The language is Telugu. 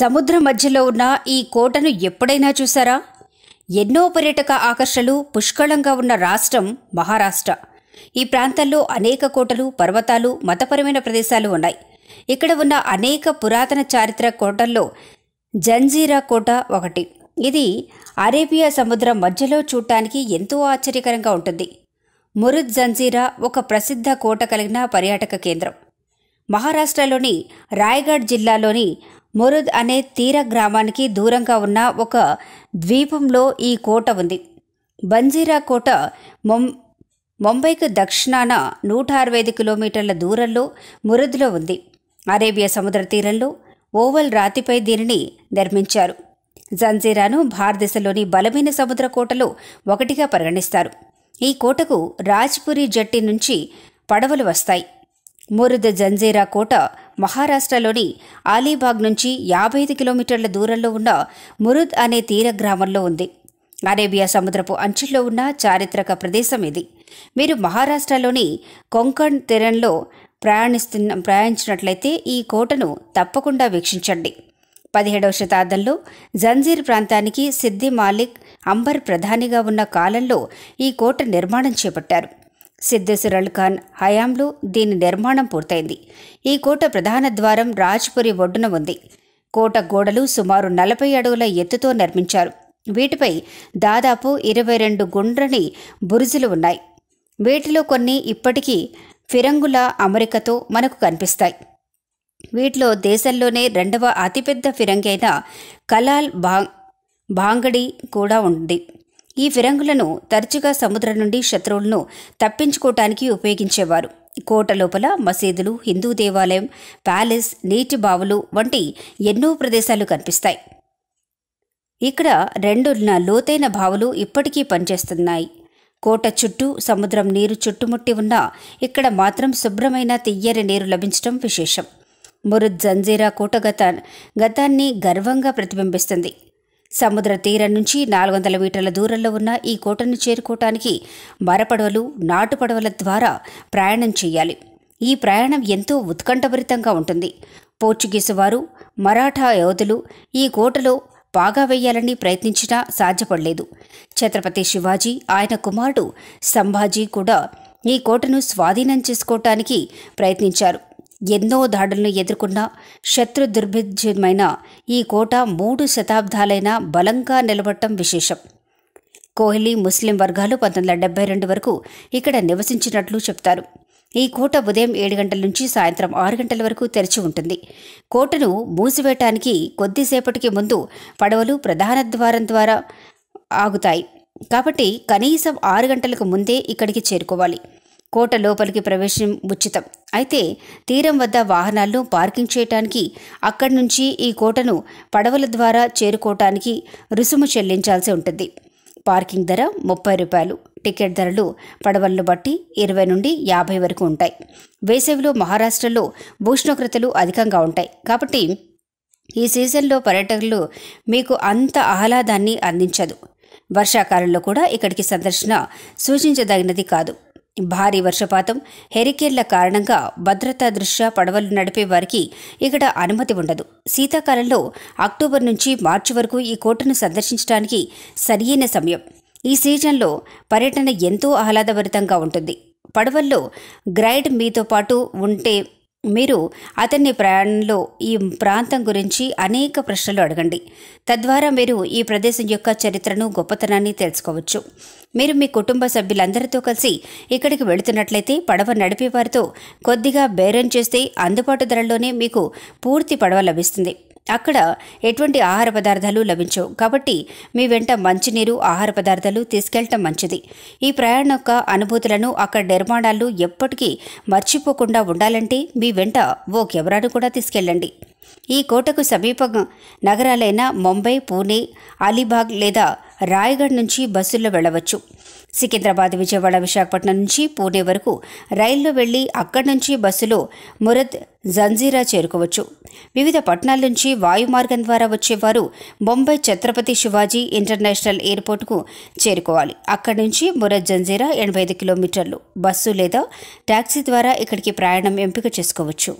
సముద్ర మధ్యలో ఉన్న ఈ కోటను ఎప్పుడైనా చూసారా ఎన్నో పర్యటక ఆకర్షణలు పుష్కళంగా ఉన్న రాష్ట్రం మహారాష్ట్ర ఈ ప్రాంతంలో అనేక కోటలు పర్వతాలు మతపరమైన ప్రదేశాలు ఉన్నాయి ఇక్కడ ఉన్న అనేక పురాతన చారిత్ర కోటల్లో జంజీరా కోట ఒకటి ఇది అరేబియా సముద్రం మధ్యలో చూడటానికి ఎంతో ఆశ్చర్యకరంగా ఉంటుంది మురుద్ జంజీరా ఒక ప్రసిద్ధ కోట కలిగిన పర్యాటక కేంద్రం మహారాష్ట్రలోని రాయగఢ్ జిల్లాలోని మురుద్ అనే తీర గ్రామానికి దూరంగా ఉన్న ఒక ద్వీపంలో ఈ కోట ఉంది బంజీరా కోట ముం ముంబైకు దక్షిణాన నూట అరవై ఐదు కిలోమీటర్ల దూరంలో మురుద్లో ఉంది అరేబియా సముద్ర తీరంలో ఓవల్ రాతిపై దీనిని నిర్మించారు జంజీరాను భారతదేశంలోని బలమైన సముద్ర కోటలో ఒకటిగా పరిగణిస్తారు ఈ కోటకు రాజ్పురి జట్టి నుంచి పడవలు వస్తాయి మురుద్ జంజీరా కోట మహారాష్ట్రలోని ఆలీబాగ్ నుంచి యాభై ఐదు కిలోమీటర్ల దూరంలో ఉన్న మురుద్ అనే తీర గ్రామంలో ఉంది అరేబియా సముద్రపు అంచుల్లో ఉన్న చారిత్రక ప్రదేశం ఇది మీరు మహారాష్ట్రలోని కొంకణ్ తీరంలో ప్రయాణిస్తున్న ప్రయాణించినట్లయితే ఈ కోటను తప్పకుండా వీక్షించండి పదిహేడవ శతాబ్దంలో జంజీర్ ప్రాంతానికి సిద్ది మాలిక్ అంబర్ ప్రధానిగా ఉన్న కాలంలో ఈ కోట నిర్మాణం చేపట్టారు సిద్ధేశ్వరల్ ఖాన్ హయాంలో దీని నిర్మాణం పూర్తయింది ఈ కోట ప్రధాన ద్వారం రాజ్పురి ఒడ్డున ఉంది కోట గోడలు సుమారు నలభై అడుగుల ఎత్తుతో నిర్మించారు వీటిపై దాదాపు ఇరవై రెండు గుండ్రని బురుజులు ఉన్నాయి వీటిలో కొన్ని ఇప్పటికీ ఫిరంగుల అమరికతో మనకు కనిపిస్తాయి వీటిలో దేశంలోనే రెండవ అతిపెద్ద ఫిరంగైన కలాల్ బాంగ్ బాంగడి కూడా ఉంది ఈ ఫిరంగులను తరచుగా సముద్రం నుండి శత్రువులను తప్పించుకోవటానికి ఉపయోగించేవారు కోట లోపల మసీదులు హిందూ దేవాలయం ప్యాలెస్ నీటి బావులు వంటి ఎన్నో ప్రదేశాలు కనిపిస్తాయి ఇక్కడ రెండు లోతైన బావులు ఇప్పటికీ పనిచేస్తున్నాయి కోట చుట్టూ సముద్రం నీరు చుట్టుముట్టి ఉన్నా ఇక్కడ మాత్రం శుభ్రమైన తియ్యని నీరు లభించడం విశేషం మురుద్ జంజీరా కూటగతాన్ గతాన్ని గర్వంగా ప్రతిబింబిస్తుంది సముద్ర తీరం నుంచి నాలుగు వందల మీటర్ల దూరంలో ఉన్న ఈ కోటను చేరుకోవటానికి మరపడవలు నాటుపడవల ద్వారా ప్రయాణం చేయాలి ఈ ప్రయాణం ఎంతో ఉత్కంఠభరితంగా ఉంటుంది పోర్చుగీసు వారు మరాఠా యోధులు ఈ కోటలో బాగా వేయాలని ప్రయత్నించినా సాధ్యపడలేదు ఛత్రపతి శివాజీ ఆయన కుమారుడు సంభాజీ కూడా ఈ కోటను స్వాధీనం చేసుకోవటానికి ప్రయత్నించారు ఎన్నో దాడులను ఎదుర్కొన్న శత్రు దుర్భిజమైన ఈ కోట మూడు శతాబ్దాలైన బలంగా నిలబడటం విశేషం కోహ్లీ ముస్లిం వర్గాలు పంతొమ్మిది వందల డెబ్బై రెండు వరకు ఇక్కడ నివసించినట్లు చెప్తారు ఈ కోట ఉదయం ఏడు గంటల నుంచి సాయంత్రం ఆరు గంటల వరకు తెరిచి ఉంటుంది కోటను మూసివేయటానికి కొద్దిసేపటికి ముందు పడవలు ప్రధాన ద్వారం ద్వారా ఆగుతాయి కాబట్టి కనీసం ఆరు గంటలకు ముందే ఇక్కడికి చేరుకోవాలి కోట లోపలికి ప్రవేశం ఉచితం అయితే తీరం వద్ద వాహనాలను పార్కింగ్ చేయటానికి అక్కడి నుంచి ఈ కోటను పడవల ద్వారా చేరుకోవటానికి రుసుము చెల్లించాల్సి ఉంటుంది పార్కింగ్ ధర ముప్పై రూపాయలు టికెట్ ధరలు పడవలను బట్టి ఇరవై నుండి యాభై వరకు ఉంటాయి వేసవిలో మహారాష్ట్రలో ఉష్ణోగ్రతలు అధికంగా ఉంటాయి కాబట్టి ఈ సీజన్లో పర్యాటకులు మీకు అంత ఆహ్లాదాన్ని అందించదు వర్షాకాలంలో కూడా ఇక్కడికి సందర్శన సూచించదగినది కాదు భారీ వర్షపాతం హెరికేన్ల కారణంగా భద్రతా దృష్ట్యా పడవలు నడిపే వారికి ఇక్కడ అనుమతి ఉండదు శీతాకాలంలో అక్టోబర్ నుంచి మార్చి వరకు ఈ కోటను సందర్శించడానికి సరియైన సమయం ఈ సీజన్లో పర్యటన ఎంతో ఆహ్లాదభరితంగా ఉంటుంది పడవల్లో గ్రైడ్ మీతో పాటు ఉంటే మీరు అతన్ని ప్రయాణంలో ఈ ప్రాంతం గురించి అనేక ప్రశ్నలు అడగండి తద్వారా మీరు ఈ ప్రదేశం యొక్క చరిత్రను గొప్పతనాన్ని తెలుసుకోవచ్చు మీరు మీ కుటుంబ సభ్యులందరితో కలిసి ఇక్కడికి వెళుతున్నట్లయితే పడవ నడిపేవారితో కొద్దిగా బేరం చేస్తే అందుబాటు ధరల్లోనే మీకు పూర్తి పడవ లభిస్తుంది అక్కడ ఎటువంటి ఆహార పదార్థాలు లభించవు కాబట్టి మీ వెంట మంచినీరు ఆహార పదార్థాలు తీసుకెళ్లటం మంచిది ఈ ప్రయాణం యొక్క అనుభూతులను అక్కడ నిర్మాణాలు ఎప్పటికీ మర్చిపోకుండా ఉండాలంటే మీ వెంట ఓ కెమెరాను కూడా తీసుకెళ్ళండి ఈ కోటకు సమీప నగరాలైన ముంబై పూణే అలీబాగ్ లేదా రాయగఢ్ నుంచి బస్సుల్లో వెళ్ళవచ్చు సికింద్రాబాద్ విజయవాడ విశాఖపట్నం నుంచి పూణే వరకు రైల్లో వెళ్ళి అక్కడి నుంచి బస్సులో మురద్ జంజీరా చేరుకోవచ్చు వివిధ పట్టణాల నుంచి వాయుమార్గం ద్వారా వచ్చేవారు బొంబై ఛత్రపతి శివాజీ ఇంటర్నేషనల్ ఎయిర్పోర్ట్కు చేరుకోవాలి అక్కడి నుంచి మురద్ జంజీరా ఎనభై ఐదు కిలోమీటర్లు బస్సు లేదా ట్యాక్సీ ద్వారా ఇక్కడికి ప్రయాణం ఎంపిక చేసుకోవచ్చు